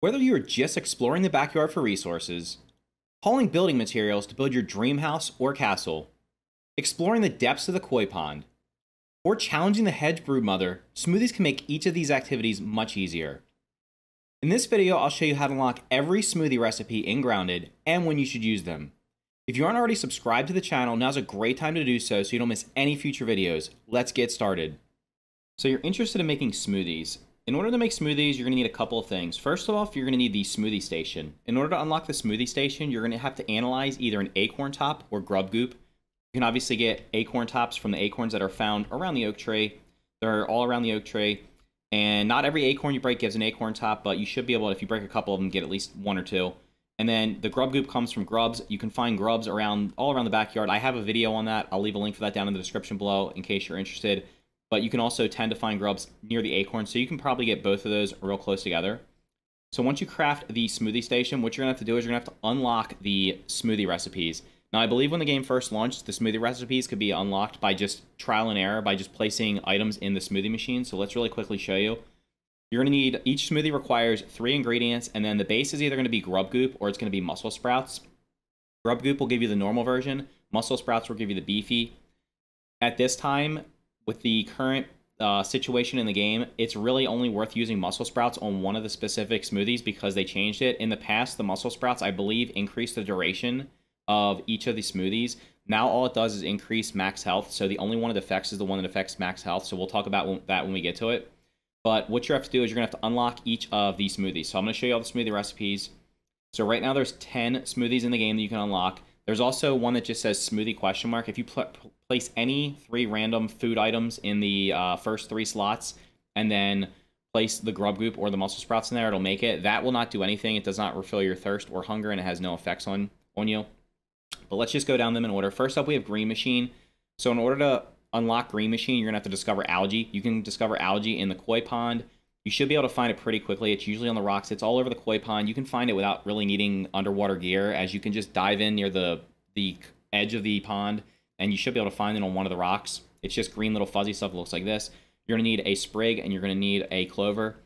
Whether you are just exploring the backyard for resources, hauling building materials to build your dream house or castle, exploring the depths of the koi pond, or challenging the hedge mother, smoothies can make each of these activities much easier. In this video, I'll show you how to unlock every smoothie recipe in Grounded and when you should use them. If you aren't already subscribed to the channel, now's a great time to do so so you don't miss any future videos. Let's get started. So you're interested in making smoothies, in order to make smoothies, you're gonna need a couple of things. First of all, you're gonna need the smoothie station. In order to unlock the smoothie station, you're gonna have to analyze either an acorn top or grub goop. You can obviously get acorn tops from the acorns that are found around the oak tree. They're all around the oak tree. And not every acorn you break gives an acorn top, but you should be able to, if you break a couple of them, get at least one or two. And then the grub goop comes from grubs. You can find grubs around all around the backyard. I have a video on that. I'll leave a link for that down in the description below in case you're interested but you can also tend to find grubs near the acorn. So you can probably get both of those real close together. So once you craft the smoothie station, what you're gonna have to do is you're gonna have to unlock the smoothie recipes. Now I believe when the game first launched, the smoothie recipes could be unlocked by just trial and error, by just placing items in the smoothie machine. So let's really quickly show you. You're gonna need, each smoothie requires three ingredients and then the base is either gonna be grub goop or it's gonna be muscle sprouts. Grub goop will give you the normal version. Muscle sprouts will give you the beefy. At this time, with the current uh, situation in the game, it's really only worth using Muscle Sprouts on one of the specific smoothies because they changed it. In the past, the Muscle Sprouts, I believe, increased the duration of each of the smoothies. Now all it does is increase max health, so the only one it affects is the one that affects max health, so we'll talk about that when we get to it. But what you have to do is you're going to have to unlock each of these smoothies. So I'm going to show you all the smoothie recipes. So right now there's 10 smoothies in the game that you can unlock. There's also one that just says smoothie question mark. If you place any three random food items in the uh, first three slots, and then place the grub group or the muscle sprouts in there. It'll make it. That will not do anything. It does not refill your thirst or hunger, and it has no effects on on you. But let's just go down them in order. First up, we have Green Machine. So in order to unlock Green Machine, you're gonna have to discover algae. You can discover algae in the koi pond. You should be able to find it pretty quickly. It's usually on the rocks. It's all over the koi pond. You can find it without really needing underwater gear, as you can just dive in near the the edge of the pond and you should be able to find it on one of the rocks. It's just green little fuzzy stuff looks like this. You're gonna need a sprig and you're gonna need a clover.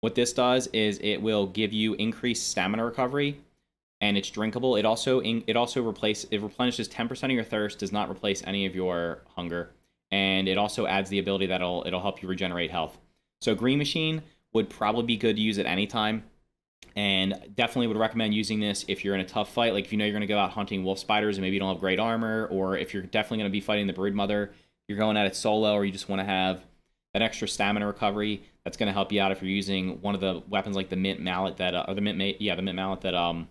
What this does is it will give you increased stamina recovery and it's drinkable. It also it also replace it replenishes 10% of your thirst, does not replace any of your hunger, and it also adds the ability that it'll it'll help you regenerate health. So green machine would probably be good to use at any time and definitely would recommend using this if you're in a tough fight. Like if you know you're going to go out hunting wolf spiders and maybe you don't have great armor, or if you're definitely going to be fighting the brood mother, you're going at it solo, or you just want to have an extra stamina recovery. That's going to help you out if you're using one of the weapons like the mint mallet that, uh, or the mint, yeah, the mint mallet that um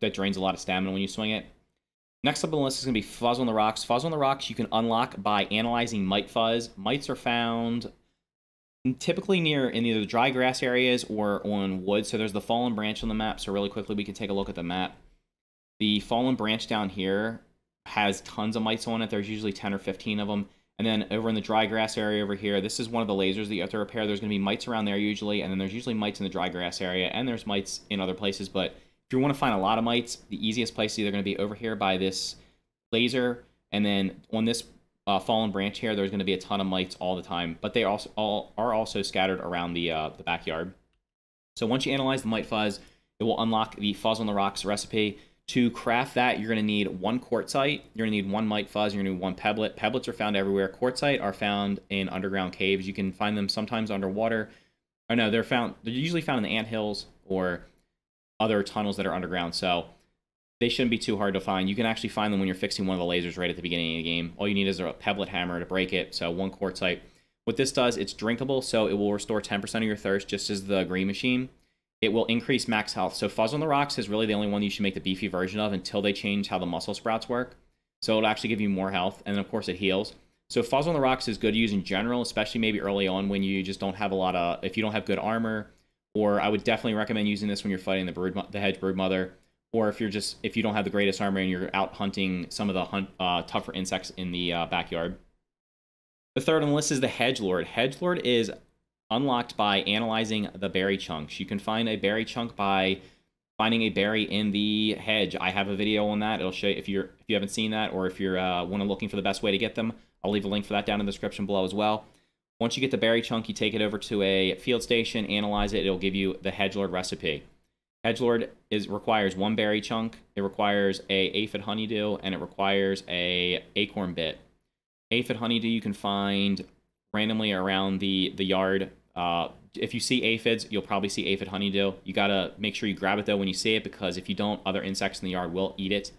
that drains a lot of stamina when you swing it. Next up on the list is going to be Fuzz on the Rocks. Fuzz on the Rocks you can unlock by analyzing mite fuzz. Mites are found typically near in either the dry grass areas or on wood. So there's the fallen branch on the map. So really quickly, we can take a look at the map. The fallen branch down here has tons of mites on it. There's usually 10 or 15 of them. And then over in the dry grass area over here, this is one of the lasers that you have to repair. There's going to be mites around there usually, and then there's usually mites in the dry grass area, and there's mites in other places. But if you want to find a lot of mites, the easiest place is either going to be over here by this laser, and then on this uh, fallen branch here, there's going to be a ton of mites all the time, but they also all are also scattered around the uh, the backyard. So once you analyze the mite fuzz, it will unlock the fuzz on the rocks recipe. To craft that, you're going to need one quartzite, you're going to need one mite fuzz, you're going to need one pebblet. Pebblets are found everywhere. Quartzite are found in underground caves. You can find them sometimes underwater. Or oh, no, they're found. They're usually found in the ant hills or other tunnels that are underground. So they shouldn't be too hard to find. You can actually find them when you're fixing one of the lasers right at the beginning of the game. All you need is a pebblet hammer to break it, so one quartzite. What this does, it's drinkable, so it will restore 10% of your thirst, just as the green machine. It will increase max health. So Fuzz on the Rocks is really the only one you should make the beefy version of until they change how the muscle sprouts work. So it'll actually give you more health, and then of course it heals. So Fuzz on the Rocks is good to use in general, especially maybe early on when you just don't have a lot of, if you don't have good armor, or I would definitely recommend using this when you're fighting the, brood, the Hedge Broodmother or if you're just if you don't have the greatest armor and you're out hunting some of the hunt, uh, tougher insects in the uh, backyard. The third on the list is the Hedge Lord. Hedge Lord is unlocked by analyzing the berry chunks. You can find a berry chunk by finding a berry in the hedge. I have a video on that. It'll show you if you're if you haven't seen that or if you're uh, want looking for the best way to get them. I'll leave a link for that down in the description below as well. Once you get the berry chunk, you take it over to a field station, analyze it. It'll give you the hedge lord recipe. Hedgelord is requires one berry chunk, it requires a aphid honeydew, and it requires a acorn bit. Aphid honeydew you can find randomly around the the yard. Uh, if you see aphids, you'll probably see aphid honeydew. You gotta make sure you grab it though when you see it because if you don't, other insects in the yard will eat it.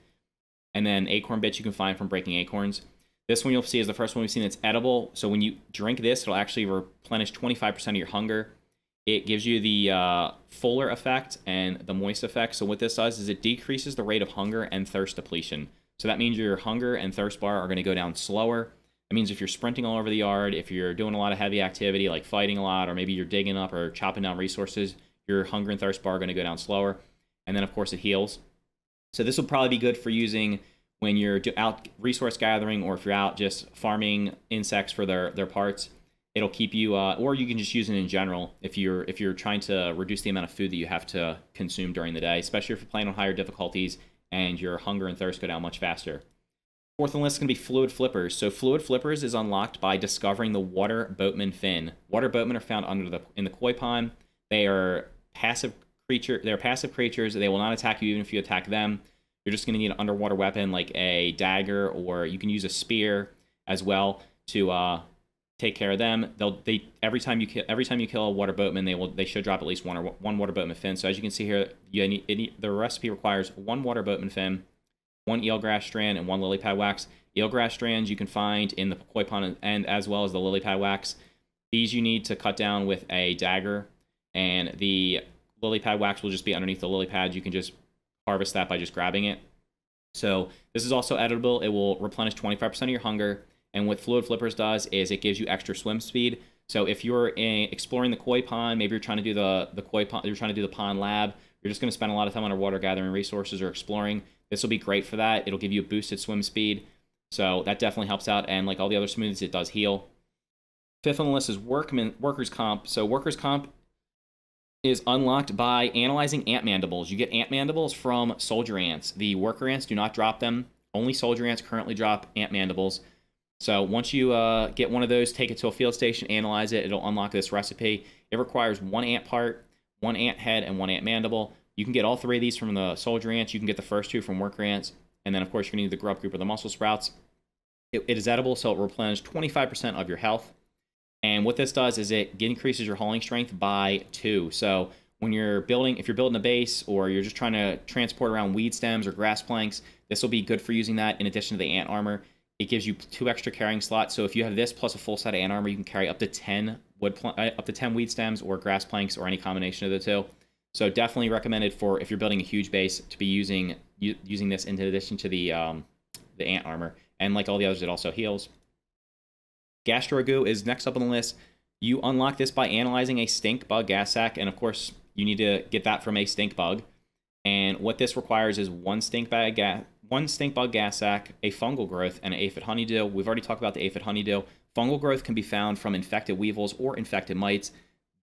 And then acorn bits you can find from breaking acorns. This one you'll see is the first one we've seen that's edible. So when you drink this, it'll actually replenish 25% of your hunger it gives you the uh, fuller effect and the moist effect. So what this does is it decreases the rate of hunger and thirst depletion. So that means your hunger and thirst bar are going to go down slower. That means if you're sprinting all over the yard, if you're doing a lot of heavy activity like fighting a lot, or maybe you're digging up or chopping down resources, your hunger and thirst bar are going to go down slower. And then of course it heals. So this will probably be good for using when you're out resource gathering or if you're out just farming insects for their, their parts it'll keep you uh, or you can just use it in general if you're if you're trying to reduce the amount of food that you have to consume during the day especially if you're playing on higher difficulties and your hunger and thirst go down much faster fourth on the list is going to be fluid flippers so fluid flippers is unlocked by discovering the water boatman fin water boatmen are found under the in the koi pond they are passive creature they're passive creatures they will not attack you even if you attack them you're just going to need an underwater weapon like a dagger or you can use a spear as well to uh, take care of them. They'll they every time you kill every time you kill a water boatman, they will they should drop at least one or one water boatman fin. So as you can see here, you need, need, the recipe requires one water boatman fin, one eelgrass strand, and one lily pad wax. Eelgrass strands you can find in the koi pond and as well as the lily pad wax. These you need to cut down with a dagger, and the lily pad wax will just be underneath the lily pad. You can just harvest that by just grabbing it. So this is also editable. It will replenish 25% of your hunger and what Fluid Flippers does is it gives you extra swim speed. So if you're in, exploring the koi pond, maybe you're trying to do the, the koi pond, you're trying to do the pond lab, you're just going to spend a lot of time underwater gathering resources or exploring. This will be great for that. It'll give you a boosted swim speed. So that definitely helps out. And like all the other smoothies, it does heal. Fifth on the list is workman, workers comp. So workers comp is unlocked by analyzing ant mandibles. You get ant mandibles from soldier ants. The worker ants do not drop them. Only soldier ants currently drop ant mandibles. So once you uh, get one of those, take it to a field station, analyze it. It'll unlock this recipe. It requires one ant part, one ant head, and one ant mandible. You can get all three of these from the soldier ants. You can get the first two from worker ants. And then, of course, you're going to need the grub group or the muscle sprouts. it, it is edible, so it replenishes 25% of your health. And what this does is it increases your hauling strength by two. So when you're building, if you're building a base or you're just trying to transport around weed stems or grass planks, this will be good for using that in addition to the ant armor. It gives you two extra carrying slots. So if you have this plus a full set of ant armor, you can carry up to 10 wood pl- uh, up to 10 weed stems or grass planks or any combination of the two. So definitely recommended for if you're building a huge base to be using using this in addition to the um, the ant armor. And like all the others, it also heals. Gastro goo is next up on the list. You unlock this by analyzing a stink bug gas sac, and of course, you need to get that from a stink bug. And what this requires is one stink bag one stink bug gas sac, a fungal growth, and an aphid honeydew. We've already talked about the aphid honeydew. Fungal growth can be found from infected weevils or infected mites.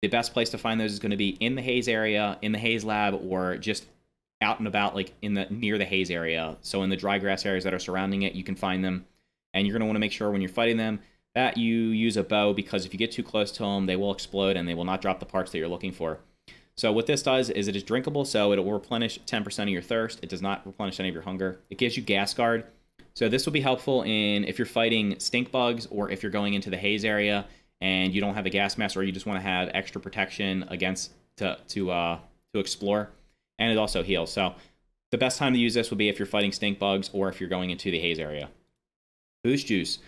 The best place to find those is going to be in the haze area, in the haze lab, or just out and about, like in the near the haze area. So in the dry grass areas that are surrounding it, you can find them. And you're going to want to make sure when you're fighting them that you use a bow because if you get too close to them, they will explode and they will not drop the parts that you're looking for. So what this does is it is drinkable, so it will replenish 10% of your thirst. It does not replenish any of your hunger. It gives you gas guard. So this will be helpful in if you're fighting stink bugs or if you're going into the haze area and you don't have a gas mask or you just want to have extra protection against to to uh, to explore. And it also heals. So the best time to use this would be if you're fighting stink bugs or if you're going into the haze area. Boost juice.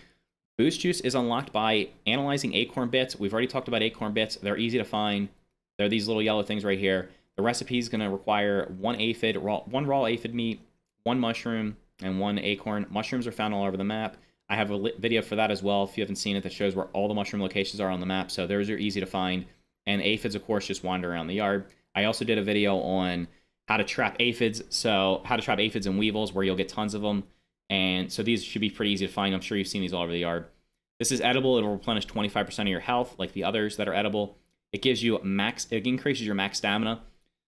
Boost juice is unlocked by analyzing acorn bits. We've already talked about acorn bits. They're easy to find. They're these little yellow things right here. The recipe is going to require one aphid, raw, one raw aphid meat, one mushroom, and one acorn. Mushrooms are found all over the map. I have a video for that as well if you haven't seen it that shows where all the mushroom locations are on the map. So those are easy to find. And aphids, of course, just wander around the yard. I also did a video on how to trap aphids. So how to trap aphids and weevils where you'll get tons of them. And so these should be pretty easy to find. I'm sure you've seen these all over the yard. This is edible. It'll replenish 25% of your health like the others that are edible. It gives you max, it increases your max stamina.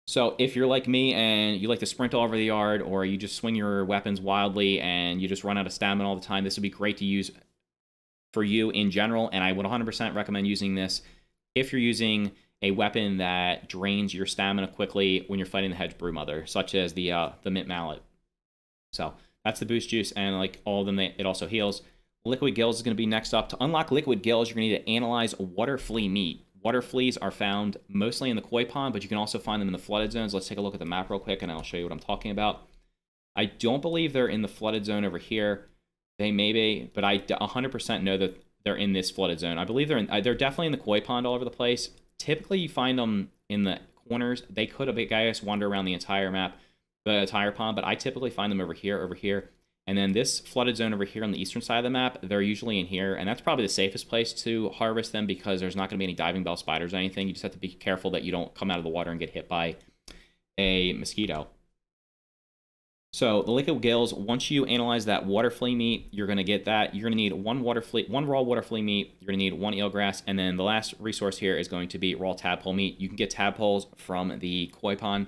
So if you're like me and you like to sprint all over the yard or you just swing your weapons wildly and you just run out of stamina all the time, this would be great to use for you in general. And I would 100% recommend using this if you're using a weapon that drains your stamina quickly when you're fighting the Hedge Brewmother, such as the uh, the Mint Mallet. So that's the boost juice, and like all of them, they, it also heals. Liquid Gills is going to be next up. To unlock Liquid Gills, you're going to need to analyze Water Flea Meat. Water fleas are found mostly in the koi pond, but you can also find them in the flooded zones. Let's take a look at the map real quick and I'll show you what I'm talking about. I don't believe they're in the flooded zone over here. They may be, but I 100% know that they're in this flooded zone. I believe they're in, uh, they're definitely in the koi pond all over the place. Typically, you find them in the corners. They could, I guess, wander around the entire map, the entire pond, but I typically find them over here, over here, and then this flooded zone over here on the eastern side of the map, they're usually in here, and that's probably the safest place to harvest them because there's not going to be any diving bell spiders or anything. You just have to be careful that you don't come out of the water and get hit by a mosquito. So the of gills, once you analyze that water flea meat, you're going to get that. You're going to need one water flea, one raw water flea meat. You're going to need one eelgrass. And then the last resource here is going to be raw tadpole meat. You can get tadpoles from the koi pond.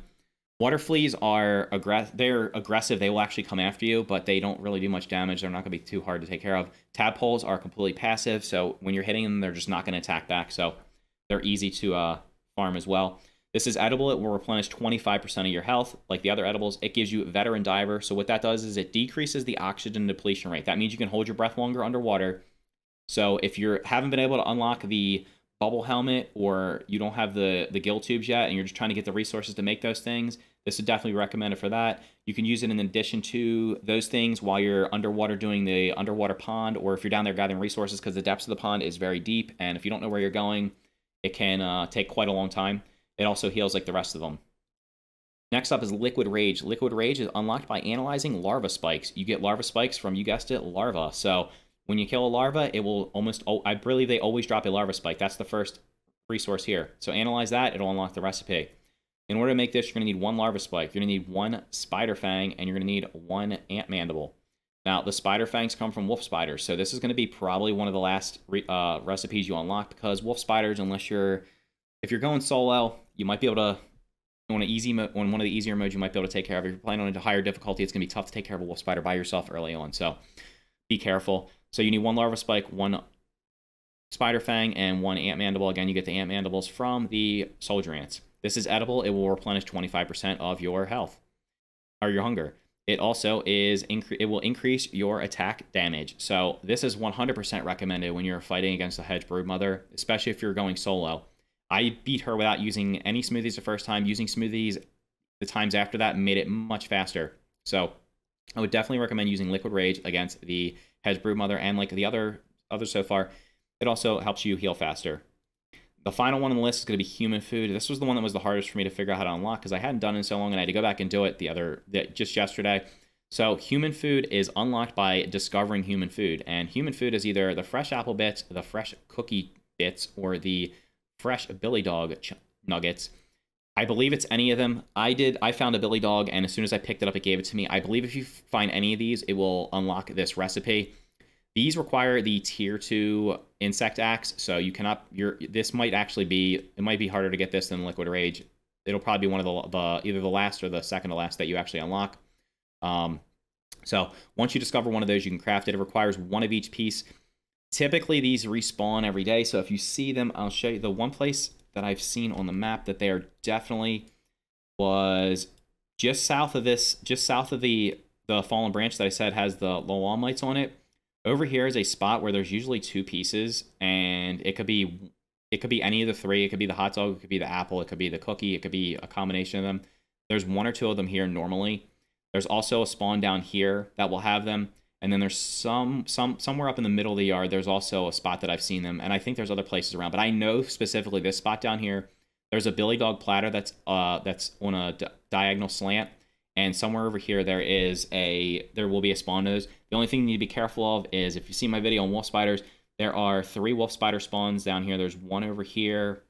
Water fleas are aggressive. They're aggressive. They will actually come after you, but they don't really do much damage. They're not going to be too hard to take care of. Tadpoles are completely passive, so when you're hitting them, they're just not going to attack back. So they're easy to uh, farm as well. This is edible. It will replenish 25% of your health. Like the other edibles, it gives you veteran diver. So what that does is it decreases the oxygen depletion rate. That means you can hold your breath longer underwater. So if you haven't been able to unlock the bubble helmet or you don't have the, the gill tubes yet and you're just trying to get the resources to make those things, this is definitely recommended for that. You can use it in addition to those things while you're underwater doing the underwater pond, or if you're down there gathering resources, because the depths of the pond is very deep. And if you don't know where you're going, it can uh, take quite a long time. It also heals like the rest of them. Next up is Liquid Rage. Liquid Rage is unlocked by analyzing larva spikes. You get larva spikes from, you guessed it, larva. So when you kill a larva, it will almost, oh, I believe they always drop a larva spike. That's the first resource here. So analyze that, it'll unlock the recipe. In order to make this, you're going to need one larva spike. You're going to need one spider fang, and you're going to need one ant mandible. Now, the spider fangs come from wolf spiders, so this is going to be probably one of the last re uh, recipes you unlock because wolf spiders, unless you're, if you're going solo, you might be able to, on an easy on one of the easier modes, you might be able to take care of. If you're playing on a higher difficulty, it's going to be tough to take care of a wolf spider by yourself early on, so be careful. So you need one larva spike, one spider fang, and one ant mandible. Again, you get the ant mandibles from the soldier ants. This is edible. It will replenish 25% of your health or your hunger. It also is it will increase your attack damage. So this is 100% recommended when you're fighting against the Hedge Broodmother, especially if you're going solo. I beat her without using any smoothies the first time. Using smoothies the times after that made it much faster. So I would definitely recommend using Liquid Rage against the Hedge Broodmother and like the other others so far. It also helps you heal faster. The final one on the list is going to be human food. This was the one that was the hardest for me to figure out how to unlock because I hadn't done it in so long and I had to go back and do it the other the, just yesterday. So human food is unlocked by discovering human food, and human food is either the fresh apple bits, the fresh cookie bits, or the fresh Billy Dog nuggets. I believe it's any of them. I did. I found a Billy Dog, and as soon as I picked it up, it gave it to me. I believe if you find any of these, it will unlock this recipe. These require the tier two insect axe, so you cannot. Your this might actually be it might be harder to get this than Liquid Rage. It'll probably be one of the, the either the last or the second to last that you actually unlock. Um, so once you discover one of those, you can craft it. It requires one of each piece. Typically, these respawn every day. So if you see them, I'll show you the one place that I've seen on the map that they are definitely was just south of this, just south of the the fallen branch that I said has the low all mites on it. Over here is a spot where there's usually two pieces, and it could be it could be any of the three. It could be the hot dog, it could be the apple, it could be the cookie, it could be a combination of them. There's one or two of them here normally. There's also a spawn down here that will have them. And then there's some some somewhere up in the middle of the yard, there's also a spot that I've seen them. And I think there's other places around, but I know specifically this spot down here. There's a billy dog platter that's uh that's on a diagonal slant. And somewhere over here there is a there will be a spawn nose. The only thing you need to be careful of is if you see my video on wolf spiders, there are three wolf spider spawns down here. There's one over here.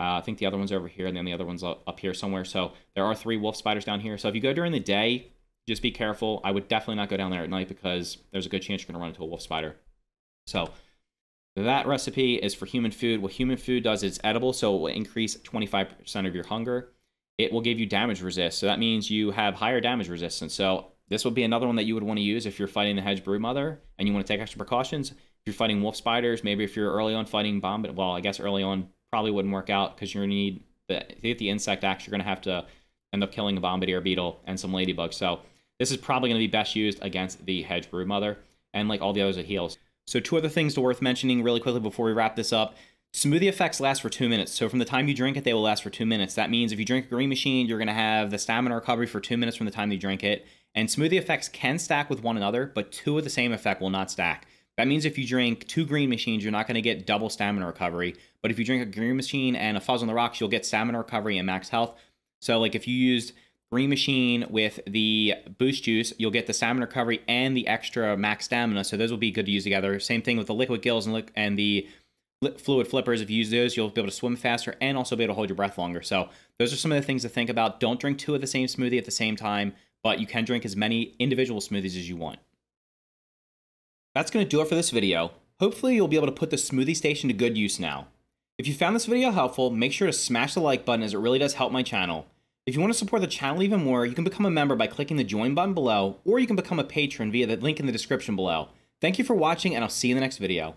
Uh, I think the other one's over here, and then the other one's up here somewhere. So there are three wolf spiders down here. So if you go during the day, just be careful. I would definitely not go down there at night because there's a good chance you're going to run into a wolf spider. So that recipe is for human food. What human food does, is it's edible, so it will increase 25% of your hunger. It will give you damage resist. So that means you have higher damage resistance. So this would be another one that you would want to use if you're fighting the Hedge Brew Mother and you want to take extra precautions. If you're fighting Wolf Spiders, maybe if you're early on fighting Bomb, well, I guess early on probably wouldn't work out because you're going to need, the, to get the Insect Axe, you're going to have to end up killing a Bombardier Beetle and some Ladybugs. So this is probably going to be best used against the Hedge Brew Mother and like all the others that heals. So two other things to worth mentioning really quickly before we wrap this up. Smoothie effects last for two minutes. So from the time you drink it, they will last for two minutes. That means if you drink a green machine, you're gonna have the stamina recovery for two minutes from the time you drink it. And smoothie effects can stack with one another, but two of the same effect will not stack. That means if you drink two green machines, you're not gonna get double stamina recovery. But if you drink a green machine and a fuzz on the rocks, you'll get stamina recovery and max health. So like if you used green machine with the boost juice, you'll get the stamina recovery and the extra max stamina. So those will be good to use together. Same thing with the liquid gills and, li and the fluid flippers. If you use those, you'll be able to swim faster and also be able to hold your breath longer. So those are some of the things to think about. Don't drink two of the same smoothie at the same time, but you can drink as many individual smoothies as you want. That's going to do it for this video. Hopefully you'll be able to put the smoothie station to good use now. If you found this video helpful, make sure to smash the like button as it really does help my channel. If you want to support the channel even more, you can become a member by clicking the join button below, or you can become a patron via the link in the description below. Thank you for watching and I'll see you in the next video.